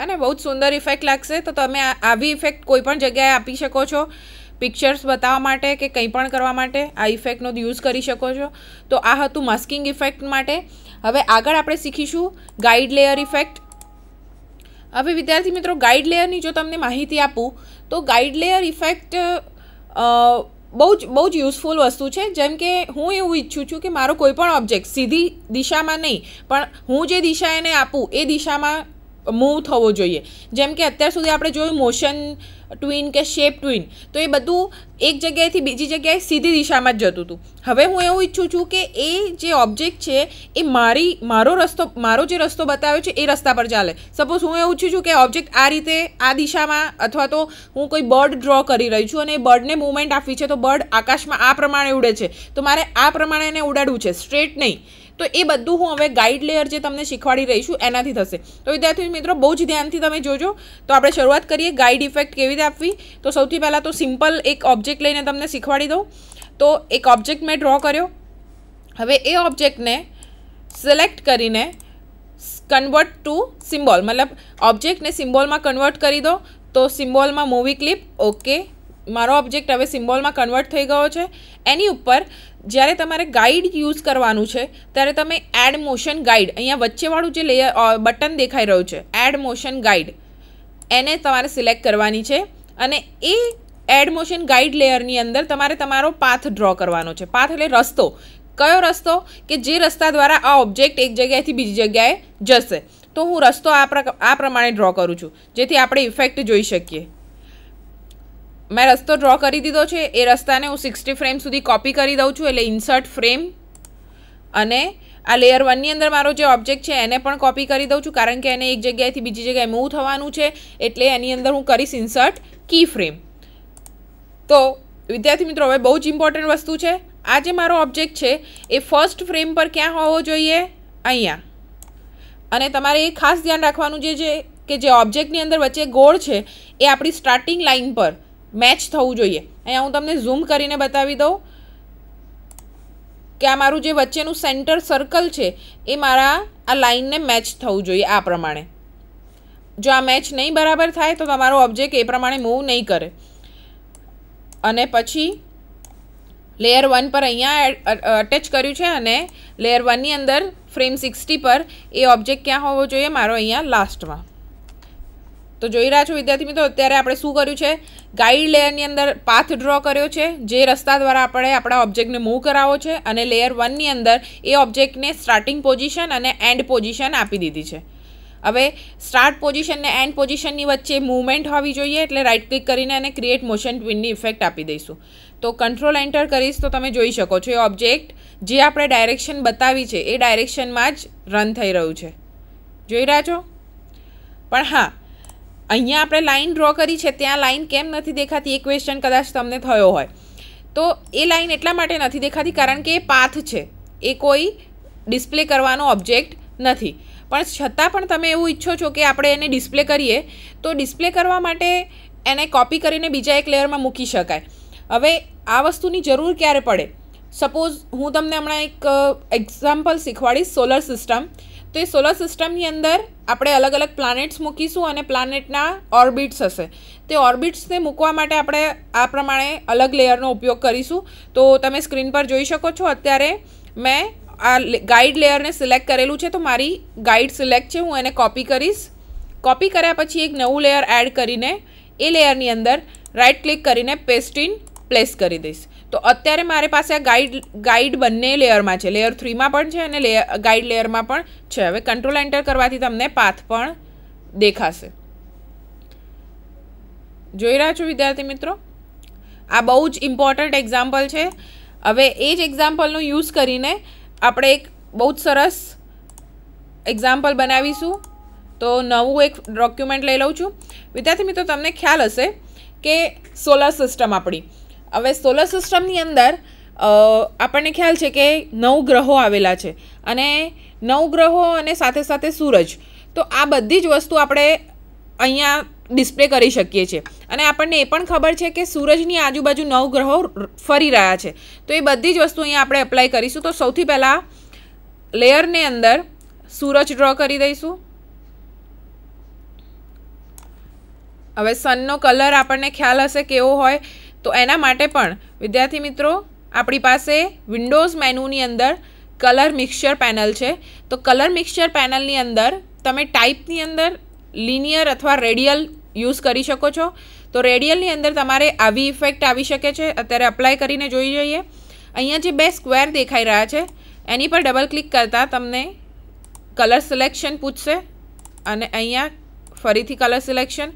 હે ને બહુ જ સુંદર ઇફેક્ટ લાગશે તો તમે આવી ઇફેક્ટ કોઈપણ જગ્યાએ આપી શકો છો પિક્ચર્સ બતાવવા માટે કે કંઈ પણ કરવા માટે આ ઇફેક્ટનો યુઝ કરી શકો છો તો આ હતું માસ્કિંગ ઇફેક્ટ માટે હવે આગળ આપણે શીખીશું ગાઈડ લેયર ઇફેક્ટ હવે વિદ્યાર્થી મિત્રો ગાઈડ લેયરની જો તમને માહિતી આપું તો ગાઈડ લેયર ઇફેક્ટ બહુ જ બહુ જ યુઝફુલ વસ્તુ છે જેમ કે હું એવું ઈચ્છું છું કે મારો કોઈ પણ ઓબ્જેક્ટ સીધી દિશામાં નહીં પણ હું જે દિશા એને આપું એ દિશામાં મૂવ થવો જોઈએ જેમ કે અત્યાર સુધી આપણે જોયું મોશન ટ્વિન કે શેપ ટ્વિન તો એ બધું એક જગ્યાએથી બીજી જગ્યાએ સીધી દિશામાં જ જતું હતું હવે હું એવું ઈચ્છું છું કે એ જે ઓબ્જેક્ટ છે એ મારી મારો રસ્તો મારો જે રસ્તો બતાવ્યો છે એ રસ્તા પર ચાલે સપોઝ હું એવું ઈચ્છું છું કે ઓબ્જેક્ટ આ રીતે આ દિશામાં અથવા તો હું કોઈ બર્ડ ડ્રો કરી રહી છું અને એ બર્ડને મૂવમેન્ટ આપવી છે તો બર્ડ આકાશમાં આ પ્રમાણે ઉડે છે તો મારે આ પ્રમાણે એને ઉડાડવું છે સ્ટ્રેટ નહીં તો એ બધું હું હવે ગાઈડ લેયર જે તમને શીખવાડી રહી એનાથી થશે તો વિદ્યાર્થી મિત્રો બહુ જ ધ્યાનથી તમે જોજો તો આપણે શરૂઆત કરીએ ગાઈડ ઇફેક્ટ કેવી રીતે આપવી તો સૌથી પહેલાં તો સિમ્પલ એક ઓબ્જેક્ટ લઈને તમને શીખવાડી દઉં તો એક ઓબ્જેક્ટ મેં ડ્રો કર્યો હવે એ ઓબ્જેક્ટને સિલેક્ટ કરીને કન્વર્ટ ટુ સિમ્બોલ મતલબ ઓબ્જેક્ટને સિમ્બોલમાં કન્વર્ટ કરી દો તો સિમ્બોલમાં મૂવી ક્લિપ ઓકે મારો ઓબ્જેક્ટ હવે સિમ્બોલમાં કન્વર્ટ થઈ ગયો છે એની ઉપર જ્યારે તમારે ગાઈડ યુઝ કરવાનું છે ત્યારે તમે એડ મોશન ગાઈડ અહીંયા વચ્ચેવાળું જે લેયર બટન દેખાઈ રહ્યું છે એડ મોશન ગાઈડ એને તમારે સિલેક્ટ કરવાની છે અને એ એડ મોશન ગાઈડ લેયરની અંદર તમારે તમારો પાથ ડ્રો કરવાનો છે પાથ એટલે રસ્તો કયો રસ્તો કે જે રસ્તા દ્વારા આ ઓબ્જેક્ટ એક જગ્યાએથી બીજી જગ્યાએ જશે તો હું રસ્તો આ પ્રમાણે ડ્રો કરું છું જેથી આપણે ઇફેક્ટ જોઈ શકીએ મેં રસ્તો ડ્રો કરી દીધો છે એ રસ્તાને હું સિક્સટી ફ્રેમ સુધી કોપી કરી દઉં છું એટલે ઇન્સર્ટ ફ્રેમ અને આ લેયર વનની અંદર મારો જે ઓબ્જેક્ટ છે એને પણ કોપી કરી દઉં છું કારણ કે એને એક જગ્યાએથી બીજી જગ્યાએ મૂવ થવાનું છે એટલે એની અંદર હું કરીશ ઇન્સર્ટ કી ફ્રેમ તો વિદ્યાર્થી મિત્રો હવે બહુ જ ઇમ્પોર્ટન્ટ વસ્તુ છે આ જે મારો ઓબ્જેક્ટ છે એ ફર્સ્ટ ફ્રેમ પર ક્યાં હોવો જોઈએ અહીંયા અને તમારે એ ખાસ ધ્યાન રાખવાનું જે છે કે જે ઓબ્જેક્ટની અંદર વચ્ચે ગોળ છે એ આપણી સ્ટાર્ટિંગ લાઇન પર મેચ થવું જોઈએ અહીંયા હું તમને ઝૂમ કરીને બતાવી દઉં કે આ મારું જે વચ્ચેનું સેન્ટર સર્કલ છે એ મારા આ લાઇનને મેચ થવું જોઈએ આ પ્રમાણે જો આ મેચ નહીં બરાબર થાય તો તમારો ઓબ્જેક્ટ એ પ્રમાણે મૂવ નહીં કરે અને પછી લેયર વન પર અહીંયા અટેચ કર્યું છે અને લેયર વનની અંદર ફ્રેમ સિક્સટી પર એ ઓબ્જેક્ટ ક્યાં હોવો જોઈએ મારો અહીંયા લાસ્ટમાં તો જોઈ રહ્યા છો વિદ્યાર્થી મિત્રો અત્યારે આપણે શું કર્યું છે ગાઈડ લેયરની અંદર પાથ ડ્રો કર્યો છે જે રસ્તા દ્વારા આપણે આપણા ઓબ્જેક્ટને મૂવ કરાવો છે અને લેયર વનની અંદર એ ઓબ્જેક્ટને સ્ટાર્ટિંગ પોઝિશન અને એન્ડ પોઝિશન આપી દીધી છે હવે સ્ટાર્ટ પોઝિશન ને એન્ડ પોઝિશનની વચ્ચે મૂવમેન્ટ હોવી જોઈએ એટલે રાઇટ ક્લિક કરીને એને ક્રિએટ મોશન ટ્વિનની ઇફેક્ટ આપી દઈશું તો કંટ્રોલ એન્ટર કરીશ તો તમે જોઈ શકો છો એ ઓબ્જેક્ટ જે આપણે ડાયરેક્શન બતાવી છે એ ડાયરેક્શનમાં જ રન થઈ રહ્યું છે જોઈ રહ્યા છો પણ હા અહીંયા આપણે લાઇન ડ્રો કરી છે ત્યાં લાઇન કેમ નથી દેખાતી એ ક્વેશ્ચન કદાચ તમને થયો હોય તો એ લાઈન એટલા માટે નથી દેખાતી કારણ કે એ પાથ છે એ કોઈ ડિસ્પ્લે કરવાનો ઓબ્જેક્ટ નથી પણ છતાં પણ તમે એવું ઈચ્છો છો કે આપણે એને ડિસ્પ્લે કરીએ તો ડિસ્પ્લે કરવા માટે એને કોપી કરીને બીજા એક લેયરમાં મૂકી શકાય હવે આ વસ્તુની જરૂર ક્યારે પડે સપોઝ હું તમને હમણાં એક એક્ઝામ્પલ શીખવાડીશ સોલર સિસ્ટમ તો એ સોલર સિસ્ટમની અંદર આપણે અલગ અલગ પ્લાનેટ્સ મૂકીશું અને પ્લાનેટના ઓર્બિટ્સ હશે તે ઓર્બિટ્સને મૂકવા માટે આપણે આ પ્રમાણે અલગ લેયરનો ઉપયોગ કરીશું તો તમે સ્ક્રીન પર જોઈ શકો છો અત્યારે મેં આ ગાઈડ લેયરને સિલેક્ટ કરેલું છે તો મારી ગાઈડ સિલેક્ટ છે હું એને કોપી કરીશ કોપી કર્યા પછી એક નવું લેયર એડ કરીને એ લેયરની અંદર રાઇટ ક્લિક કરીને પેસ્ટ ઇન પ્લેસ કરી દઈશ તો અત્યારે મારી પાસે આ ગાઈડ ગાઈડ બંને લેયરમાં છે લેયર થ્રીમાં પણ છે અને લેયર ગાઈડ લેયરમાં પણ છે હવે કંટ્રોલ એન્ટર કરવાથી તમને પાથ પણ દેખાશે જોઈ રહ્યા છો વિદ્યાર્થી મિત્રો આ બહુ જ ઇમ્પોર્ટન્ટ એક્ઝામ્પલ છે હવે એ જ એક્ઝામ્પલનો યુઝ કરીને આપણે એક બહુ જ સરસ એક્ઝામ્પલ બનાવીશું તો નવું એક ડોક્યુમેન્ટ લઈ લઉં છું વિદ્યાર્થી મિત્રો તમને ખ્યાલ હશે કે સોલર સિસ્ટમ આપણી હવે સોલર સિસ્ટમની અંદર આપણને ખ્યાલ છે કે નવ ગ્રહો આવેલા છે અને નવ ગ્રહો અને સાથે સાથે સૂરજ તો આ બધી જ વસ્તુ આપણે અહીંયા ડિસ્પ્લે કરી શકીએ છીએ અને આપણને એ પણ ખબર છે કે સૂરજની આજુબાજુ નવ ગ્રહો ફરી રહ્યા છે તો એ બધી જ વસ્તુ અહીંયા આપણે એપ્લાય કરીશું તો સૌથી પહેલાં લેયરને અંદર સૂરજ ડ્રો કરી દઈશું હવે સનનો કલર આપણને ખ્યાલ હશે કેવો હોય તો એના માટે પણ વિદ્યાર્થી મિત્રો આપણી પાસે વિન્ડોઝ મેનૂની અંદર કલર મિક્સચર પેનલ છે તો કલર મિક્સચર પેનલની અંદર તમે ટાઈપની અંદર લિનિયર અથવા રેડિયલ યુઝ કરી શકો છો તો રેડિયલની અંદર તમારે આવી ઇફેક્ટ આવી શકે છે અત્યારે અપ્લાય કરીને જોઈ જઈએ અહીંયા જે બે સ્ક્વેર દેખાઈ રહ્યા છે એની પર ડબલ ક્લિક કરતાં તમને કલર સિલેક્શન પૂછશે અને અહીંયા ફરીથી કલર સિલેક્શન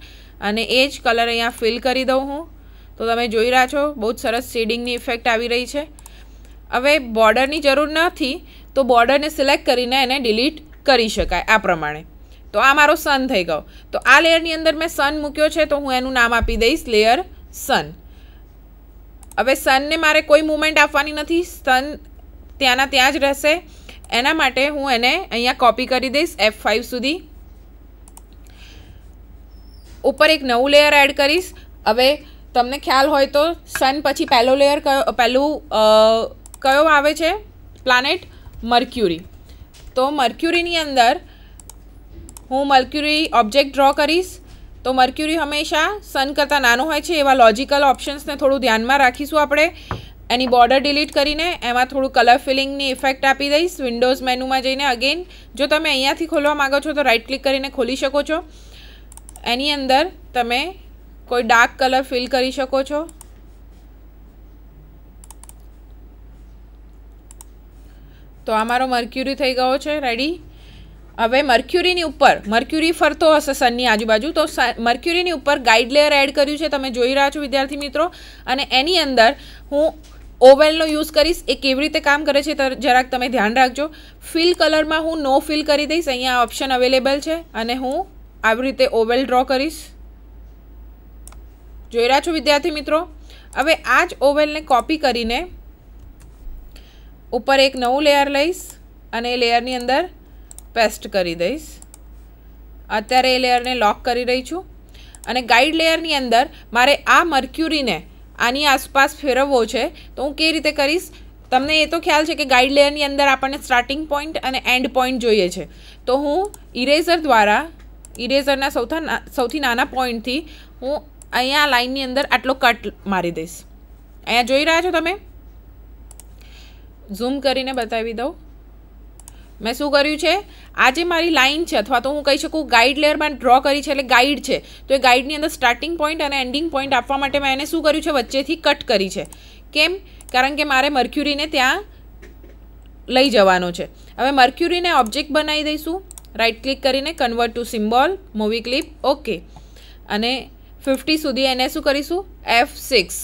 અને એ જ કલર અહીંયા ફિલ કરી દઉં હું તો તમે જોઈ રહ્યા છો બહુ જ સરસ શેડિંગની ઇફેક્ટ આવી રહી છે હવે બોર્ડરની જરૂર નથી તો બોર્ડરને સિલેક્ટ કરીને એને ડિલીટ કરી શકાય આ પ્રમાણે તો આ મારો સન થઈ ગયો તો આ લેયરની અંદર મેં સન મૂક્યો છે તો હું એનું નામ આપી દઈશ લેયર સન હવે સનને મારે કોઈ મુમેન્ટ આપવાની નથી સન ત્યાંના ત્યાં જ રહેશે એના માટે હું એને અહીંયા કોપી કરી દઈશ એફ ફાઇવ સુધી ઉપર એક નવું લેયર એડ કરીશ હવે તમને ખ્યાલ હોય તો સન પછી પહેલો લેયર કયો પહેલું કયો આવે છે પ્લાનેટ મર્ક્યુરી તો મર્ક્યુરીની અંદર હું મર્ક્યુરી ઓબ્જેક્ટ ડ્રો કરીશ તો મર્ક્યુરી હંમેશા સન કરતાં નાનો હોય છે એવા લોજિકલ ઓપ્શન્સને થોડું ધ્યાનમાં રાખીશું આપણે એની બોર્ડર ડિલીટ કરીને એમાં થોડું કલર ફિલિંગની ઇફેક્ટ આપી દઈશ વિન્ડોઝ મેનુમાં જઈને અગેન જો તમે અહીંયાથી ખોલવા માગો છો તો રાઇટ ક્લિક કરીને ખોલી શકો છો એની અંદર તમે કોઈ ડાર્ક કલર ફિલ કરી શકો છો તો આ મારો મર્ક્યુરી થઈ ગયો છે રેડી હવે મર્ક્યુરીની ઉપર મર્ક્યુરી ફરતો હશે સનની આજુબાજુ તો મર્ક્યુરીની ઉપર ગાઈડ લેયર એડ કર્યું છે તમે જોઈ રહ્યા છો વિદ્યાર્થી મિત્રો અને એની અંદર હું ઓવેલનો યુઝ કરીશ એ કેવી રીતે કામ કરે છે જરાક તમે ધ્યાન રાખજો ફિલ કલરમાં હું નો ફિલ કરી દઈશ અહીંયા ઓપ્શન અવેલેબલ છે અને હું આવી રીતે ઓવેલ ડ્રો કરીશ જોઈ રહ્યા છો વિદ્યાર્થી મિત્રો હવે આ જ ઓવેલને કોપી કરીને ઉપર એક નવું લેયર લઈશ અને એ લેયરની અંદર પેસ્ટ કરી દઈશ અત્યારે એ લેયરને લોક કરી રહી છું અને ગાઈડ લેયરની અંદર મારે આ મર્ક્યુરીને આની આસપાસ ફેરવવો છે તો હું કેવી રીતે કરીશ તમને એ તો ખ્યાલ છે કે ગાઈડ લેયરની અંદર આપણને સ્ટાર્ટિંગ પોઈન્ટ અને એન્ડ પોઈન્ટ જોઈએ છે તો હું ઇરેઝર દ્વારા ઇરેઝરના સૌથી સૌથી નાના પોઈન્ટથી હું અહીંયા લાઇનની અંદર આટલો કટ મારી દઈશ અહીંયા જોઈ રહ્યા છો તમે ઝૂમ કરીને બતાવી દઉં મેં શું કર્યું છે આ જે મારી લાઇન છે અથવા તો હું કહી શકું ગાઈડ લેયરમાં ડ્રો કરી છે એટલે ગાઈડ છે તો એ ગાઈડની અંદર સ્ટાર્ટિંગ પોઈન્ટ અને એન્ડિંગ પોઈન્ટ આપવા માટે મેં એને શું કર્યું છે વચ્ચેથી કટ કરી છે કેમ કારણ કે મારે મર્ક્યુરીને ત્યાં લઈ જવાનો છે હવે મર્ક્યુરીને ઓબ્જેક્ટ બનાવી દઈશું રાઇટ ક્લિક કરીને convert to symbol movie clip okay અને ફિફ્ટી સુધી એને શું કરીશું એફ સિક્સ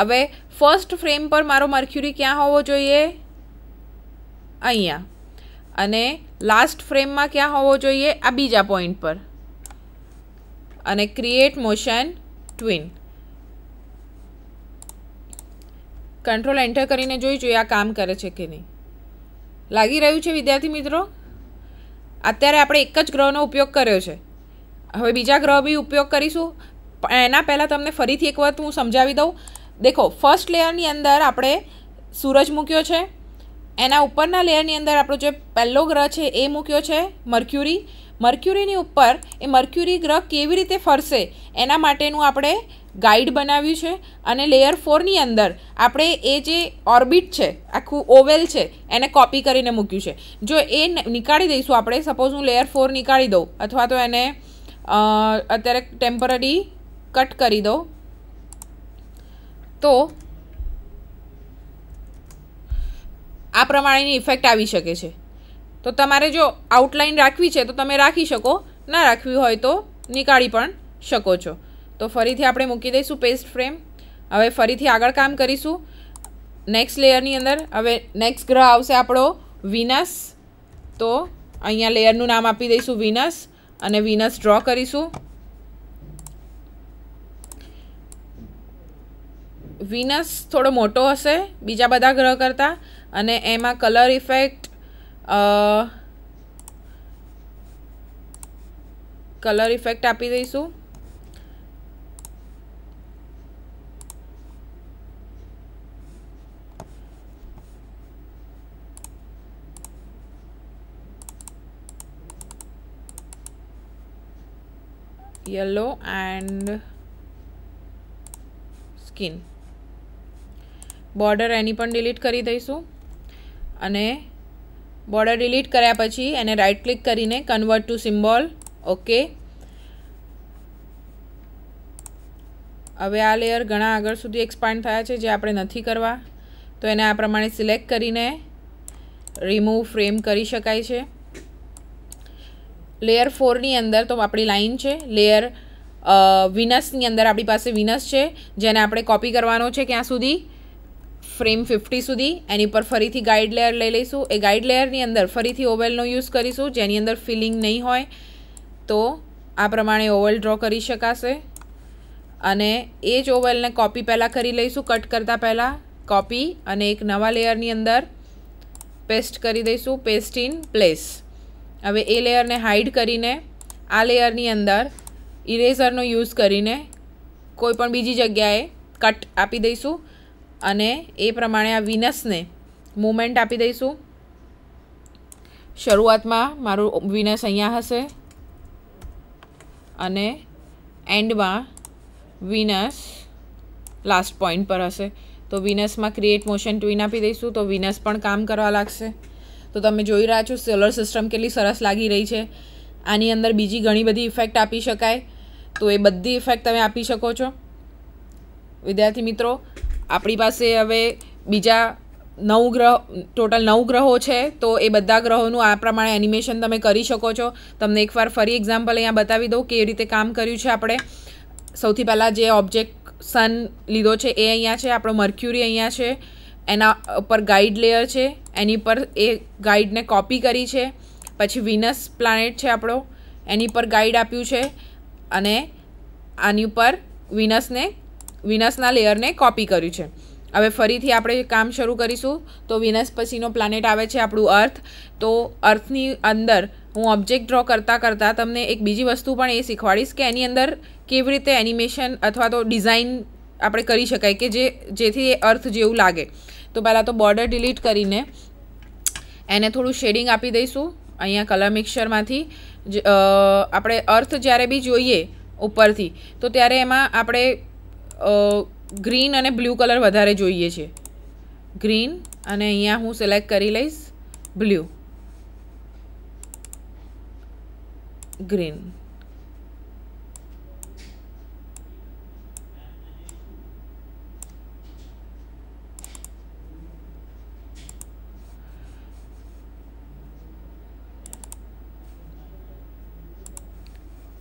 હવે ફર્સ્ટ ફ્રેમ પર મારો મર્ક્યુરી ક્યાં હોવો જોઈએ અહીંયા અને લાસ્ટ ફ્રેમમાં ક્યાં હોવો જોઈએ આ બીજા પોઈન્ટ પર અને create motion tween control enter કરીને જોઈ જોઈએ આ કામ કરે છે કે નહીં લાગી રહ્યું છે વિદ્યાર્થી મિત્રો અત્યારે આપણે એક જ ગ્રહનો ઉપયોગ કર્યો છે હવે બીજા ગ્રહ બી ઉપયોગ કરીશું એના પહેલાં તમને ફરીથી એક વખત હું સમજાવી દઉં દેખો ફર્સ્ટ લેયરની અંદર આપણે સૂરજ મૂક્યો છે એના ઉપરના લેયરની અંદર આપણો જે પહેલો ગ્રહ છે એ મૂક્યો છે મર્ક્યુરી મર્ક્યુરીની ઉપર એ મર્ક્યુરી ગ્રહ કેવી રીતે ફરશે એના માટેનું આપણે ગાઈડ બનાવ્યું છે અને લેયર ફોરની અંદર આપણે એ જે ઓર્બિટ છે આખું ઓવેલ છે એને કોપી કરીને મૂક્યું છે જો એ નીકાળી દઈશું આપણે સપોઝ હું લેયર ફોર નીકાળી દઉં અથવા તો એને અત્યારે ટેમ્પરરી કટ કરી દો તો આ પ્રમાણેની ઇફેક્ટ આવી શકે છે તો તમારે જો આઉટલાઇન રાખવી છે તો તમે રાખી શકો ના રાખવી હોય તો નીકાળી પણ શકો છો તો ફરીથી આપણે મૂકી દઈશું પેસ્ટ ફ્રેમ હવે ફરીથી આગળ કામ કરીશું નેક્સ્ટ લેયરની અંદર હવે નેક્સ્ટ ગ્રહ આવશે આપણો વિનસ તો અહીંયા લેયરનું નામ આપી દઈશું વિનસ અને વિનસ ડ્રો કરીશું વિનસ થોડો મોટો હશે બીજા બધા ગ્રહ કરતાં અને એમાં કલર ઇફેક્ટ કલર ઇફેક્ટ આપી દઈશું yellow and સ્કિન બોર્ડર એની પણ ડિલીટ કરી દઈશું અને બોર્ડર ડિલીટ કર્યા પછી એને રાઇટ ક્લિક કરીને કન્વર્ટ ટુ સિમ્બોલ ઓકે હવે આ લેયર ઘણા આગળ સુધી એક્સપાન્ડ થયા છે જે આપણે નથી કરવા તો એને આ પ્રમાણે સિલેક્ટ કરીને રિમૂવ ફ્રેમ કરી શકાય છે લેયર ફોરની અંદર તો આપણી લાઇન છે લેયર વિનસની અંદર આપણી પાસે વિનસ છે જેને આપણે કોપી કરવાનો છે ક્યાં સુધી ફ્રેમ ફિફ્ટી સુધી એની પર ફરીથી ગાઈડ લેયર લઈ લઈશું એ ગાઈડ લેયરની અંદર ફરીથી ઓવેલનો યુઝ કરીશું જેની અંદર ફિલિંગ નહીં હોય તો આ પ્રમાણે ઓવલ ડ્રો કરી શકાશે અને એ જ ઓવેલને કોપી પહેલાં કરી લઈશું કટ કરતાં પહેલાં કોપી અને એક નવા લેયરની અંદર પેસ્ટ કરી દઈશું પેસ્ટ ઇન પ્લેસ હવે એ લેયરને હાઇડ કરીને આ લેયરની અંદર ઇરેઝરનો યુઝ કરીને કોઈ પણ બીજી જગ્યાએ કટ આપી દઈશું અને એ પ્રમાણે આ વિનસને મુમેન્ટ આપી દઈશું શરૂઆતમાં મારું વિનસ અહીંયા હશે અને એન્ડમાં વિનસ લાસ્ટ પોઈન્ટ પર હશે તો વિનસમાં ક્રિએટ મોશન ટ્વીન આપી દઈશું તો વિનસ પણ કામ કરવા લાગશે તો તમે જોઈ રહ્યા છો સોલર સિસ્ટમ કેટલી સરસ લાગી રહી છે આની અંદર બીજી ઘણી બધી ઇફેક્ટ આપી શકાય તો એ બધી ઇફેક્ટ તમે આપી શકો છો વિદ્યાર્થી મિત્રો આપણી પાસે હવે બીજા નવ ગ્રહ ટોટલ નવ ગ્રહો છે તો એ બધા ગ્રહોનું આ પ્રમાણે એનિમેશન તમે કરી શકો છો તમને એકવાર ફરી એક્ઝામ્પલ અહીંયા બતાવી દઉં કે એ રીતે કામ કર્યું છે આપણે સૌથી પહેલાં જે ઓબ્જેક્ટ સન લીધો છે એ અહીંયા છે આપણો મર્ક્યુરી અહીંયા છે એના ઉપર ગાઈડ લેયર છે એની પર એ ગાઈડને કોપી કરી છે પછી વિનસ પ્લાનેટ છે આપણો એની પર ગાઈડ આપ્યું છે અને આની ઉપર વિનસને વિનસના લેયરને કોપી કર્યું છે હવે ફરીથી આપણે કામ શરૂ કરીશું તો વિનસ પછીનો પ્લાનેટ આવે છે આપણું અર્થ તો અર્થની અંદર હું ઓબ્જેક્ટ ડ્રો કરતાં કરતાં તમને એક બીજી વસ્તુ પણ એ શીખવાડીશ કે એની અંદર કેવી રીતે એનિમેશન અથવા તો ડિઝાઇન આપણે કરી શકાય કે જે જેથી એ અર્થ જેવું લાગે તો પહેલાં તો બોર્ડર ડિલીટ કરીને એને થોડું શેડિંગ આપી દઈશું અહીંયા કલર મિક્સરમાંથી આપણે અર્થ જ્યારે બી જોઈએ ઉપરથી તો ત્યારે એમાં આપણે ગ્રીન અને બ્લુ કલર વધારે જોઈએ છે ગ્રીન અને અહીંયા હું સિલેક્ટ કરી લઈશ બ્લુ ગ્રીન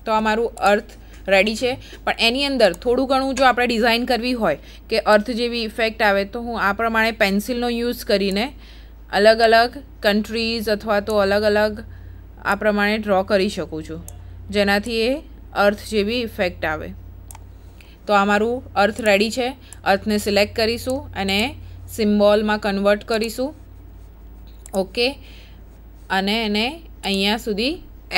તો આ મારું અર્થ રેડી છે પણ એની અંદર થોડું ઘણું જો આપણે ડિઝાઇન કરવી હોય કે અર્થ જેવી ઇફેક્ટ આવે તો હું આ પ્રમાણે પેન્સિલનો યુઝ કરીને અલગ અલગ કન્ટ્રીઝ અથવા તો અલગ અલગ આ પ્રમાણે ડ્રો કરી શકું છું જેનાથી એ અર્થ જેવી ઇફેક્ટ આવે તો આ મારું અર્થ રેડી છે અર્થને સિલેક્ટ કરીશું અને સિમ્બોલમાં કન્વર્ટ કરીશું ઓકે અને એને અહીંયા સુધી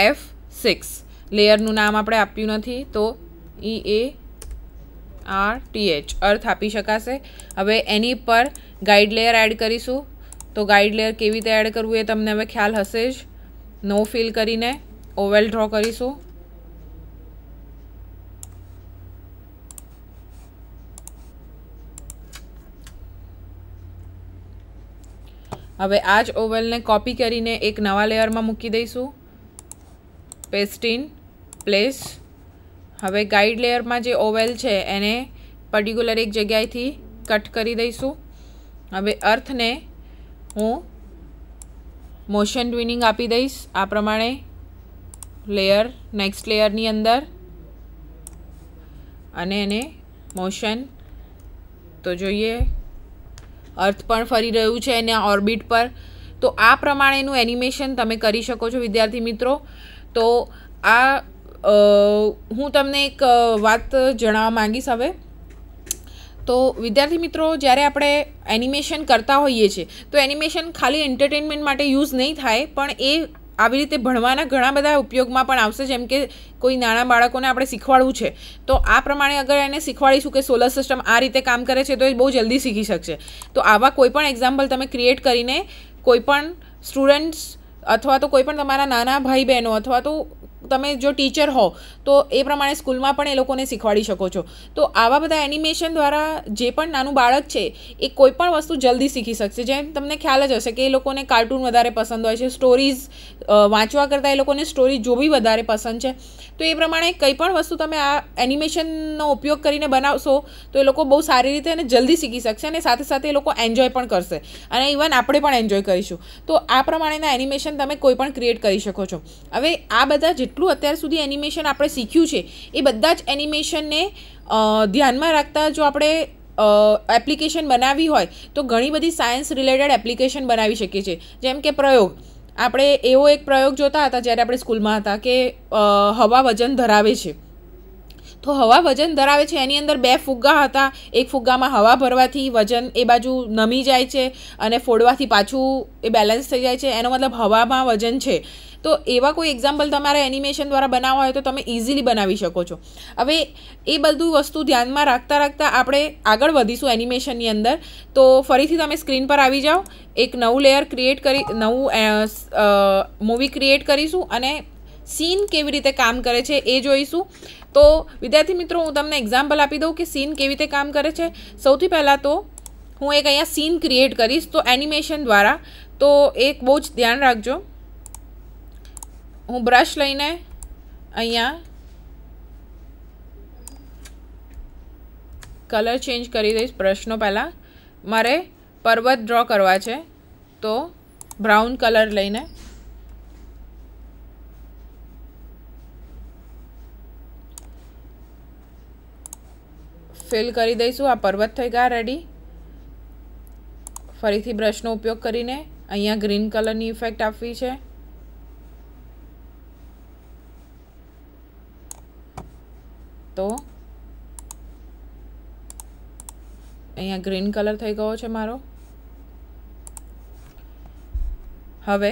એફ સિક્સ લેયરનું નામ આપણે આપ્યું નથી તો E A R T H earth આપી શકાશે હવે એની પર ગાઈડ લેયર એડ કરીશું તો ગાઈડ લેયર કેવી રીતે એડ કરવું એ તમને હવે ખ્યાલ હશે જ નો ફિલ કરીને ઓવેલ ડ્રો કરીશું હવે આ જ ઓવેલને કોપી કરીને એક નવા લેયરમાં મૂકી દઈશું પેસ્ટિન પ્લેસ હવે ગાઈડ લેયરમાં જે ઓવેલ છે એને પર્ટિક્યુલર એક જગ્યાએથી કટ કરી દઈશું હવે અર્થને હું મોશન ટ્વિનિંગ આપી દઈશ આ પ્રમાણે લેયર નેક્સ્ટ લેયરની અંદર અને એને મોશન તો જોઈએ અર્થ પણ ફરી રહ્યું છે એના ઓર્બિટ પર તો આ પ્રમાણેનું એનિમેશન તમે કરી શકો છો વિદ્યાર્થી મિત્રો તો આ હું તમને એક વાત જણાવવા માંગીશ હવે તો વિદ્યાર્થી મિત્રો જ્યારે આપણે એનિમેશન કરતા હોઈએ છીએ તો એનિમેશન ખાલી એન્ટરટેનમેન્ટ માટે યુઝ નહીં થાય પણ એ આવી રીતે ભણવાના ઘણા બધા ઉપયોગમાં પણ આવશે જેમ કે કોઈ નાના બાળકોને આપણે શીખવાડવું છે તો આ પ્રમાણે અગર એને શીખવાડીશું કે સોલર સિસ્ટમ આ રીતે કામ કરે છે તો એ બહુ જલ્દી શીખી શકશે તો આવા કોઈપણ એક્ઝામ્પલ તમે ક્રિએટ કરીને કોઈપણ સ્ટુડન્ટ્સ અથવા તો કોઈપણ તમારા નાના ભાઈ બહેનો અથવા તો તમે જો ટીચર હો તો એ પ્રમાણે સ્કૂલમાં પણ એ લોકોને શીખવાડી શકો છો તો આવા બધા એનિમેશન દ્વારા જે પણ નાનું બાળક છે એ કોઈપણ વસ્તુ જલ્દી શીખી શકશે જેમ તમને ખ્યાલ જ હશે કે એ લોકોને કાર્ટૂન વધારે પસંદ હોય છે સ્ટોરીઝ વાંચવા કરતાં એ લોકોને સ્ટોરી જોવી વધારે પસંદ છે તો એ પ્રમાણે કંઈ પણ વસ્તુ તમે આ એનિમેશનનો ઉપયોગ કરીને બનાવશો તો એ લોકો બહુ સારી રીતે અને જલ્દી શીખી શકશે અને સાથે સાથે એ લોકો એન્જોય પણ કરશે અને ઇવન આપણે પણ એન્જોય કરીશું તો આ પ્રમાણેના એનિમેશન તમે કોઈ પણ ક્રિએટ કરી શકો છો હવે આ બધા જેટલું અત્યાર સુધી એનિમેશન આપણે શીખ્યું છે એ બધા જ એનિમેશનને ધ્યાનમાં રાખતા જો આપણે એપ્લિકેશન બનાવી હોય તો ઘણી બધી સાયન્સ રિલેટેડ એપ્લિકેશન બનાવી શકીએ છીએ જેમ કે પ્રયોગ આપણે એવો એક પ્રયોગ જોતા હતા જ્યારે આપણે સ્કૂલમાં હતા કે હવા વજન ધરાવે છે તો હવા વજન ધરાવે છે એની અંદર બે ફુગ્ગા હતા એક ફુગ્ગામાં હવા ભરવાથી વજન એ બાજુ નમી જાય છે અને ફોડવાથી પાછું એ બેલેન્સ થઈ જાય છે એનો મતલબ હવામાં વજન છે તો એવા કોઈ એક્ઝામ્પલ તમારે એનિમેશન દ્વારા બનાવવા હોય તો તમે ઇઝીલી બનાવી શકો છો હવે એ બધું વસ્તુ ધ્યાનમાં રાખતા રાખતા આપણે આગળ વધીશું એનિમેશનની અંદર તો ફરીથી તમે સ્ક્રીન પર આવી જાઓ એક નવું લેયર ક્રિએટ કરી નવું મૂવી ક્રિએટ કરીશું અને સીન કેવી રીતે કામ કરે છે એ જોઈશું તો વિદ્યાર્થી મિત્રો હું તમને એક્ઝામ્પલ આપી દઉં કે સીન કેવી રીતે કામ કરે છે સૌથી પહેલાં તો હું એક અહીંયા સીન ક્રિએટ કરીશ તો એનિમેશન દ્વારા તો એક બહુ જ ધ્યાન રાખજો હું બ્રશ લઈને અહીંયા કલર ચેન્જ કરી દઈશ બ્રશનો પહેલાં મારે પર્વત ડ્રો કરવા છે તો બ્રાઉન કલર લઈને ફિલ કરી દઈશું આ પર્વત થઈ ગયા રેડી ફરીથી બ્રશનો ઉપયોગ કરીને અહીંયા ગ્રીન કલરની ઇફેક્ટ આપવી છે તો અહીંયા ગ્રીન કલર થઈ ગયો છે મારો હવે